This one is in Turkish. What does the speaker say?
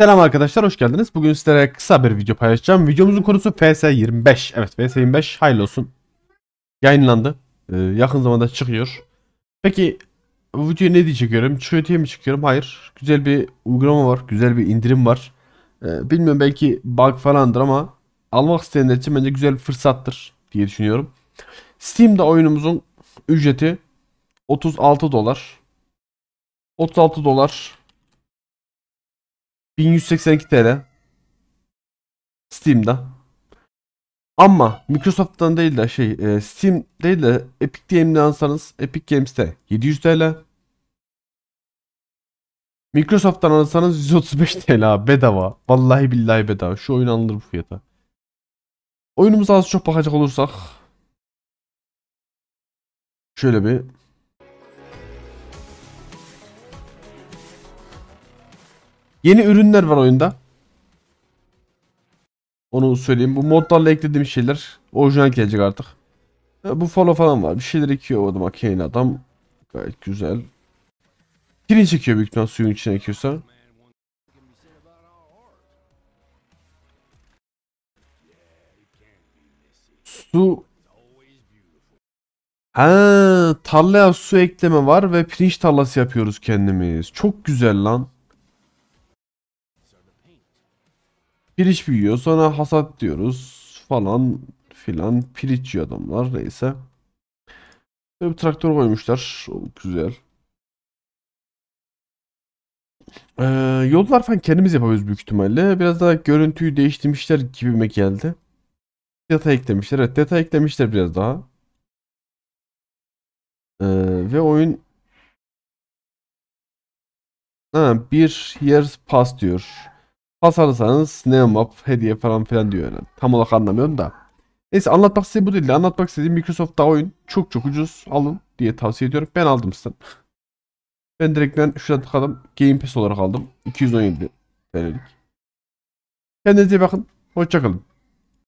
Selam arkadaşlar hoş geldiniz. Bugün sizlere kısa bir video paylaşacağım. Videomuzun konusu FS25. Evet FS25 hayırlı olsun. Yayınlandı. Ee, yakın zamanda çıkıyor. Peki videoya ne diye çekiyorum? Çıkıyor diye mi çekiyorum? Hayır. Güzel bir uygulama var. Güzel bir indirim var. Ee, bilmiyorum belki bug falandır ama almak isteyenler için bence güzel bir fırsattır diye düşünüyorum. Steam'de oyunumuzun ücreti 36 dolar. 36 dolar 1182 TL. Steam'da. Ama Microsoft'tan değil de şey e, Steam değil de Epic Game'den alsanız Epic Games'te 700 TL. Microsoft'tan alsanız 135 TL bedava. Vallahi billahi bedava. Şu oyun alınır bu fiyata. Oyunumuza az çok bakacak olursak. Şöyle bir Yeni ürünler var oyunda. Onu söyleyeyim. Bu modlarla eklediğim şeyler orijinal gelecek artık. E, bu follow falan var. Bir şeyler ekiyor o adam. Kane adam. Gayet güzel. Pirinç çekiyor büyük ihtimal suyun içine ekiyorsa. Su Ha, tarlaya su ekleme var ve pirinç tarlası yapıyoruz kendimiz. Çok güzel lan. Piriç büyüyor. Sonra hasat diyoruz. Falan filan. Piriç yiyor adamlar. Neyse. Böyle bir traktör koymuşlar. O güzel. Ee, yollar falan kendimiz yapabiliriz büyük ihtimalle. Biraz daha görüntüyü değiştirmişler gibime geldi. Detay eklemişler. Evet detay eklemişler biraz daha. Ee, ve oyun ha, bir years past diyor. Pas ne map hediye falan filan diyor yani. Tam olarak anlamıyorum da. Neyse anlatmak size bu değil. Anlatmak istediğim Microsoft da oyun çok çok ucuz alın diye tavsiye ediyorum. Ben aldım sizden. Ben direktmen şurada tıkladım. Game Pass olarak aldım. 217 TL'lik. Kendinize iyi bakın. Hoşçakalın.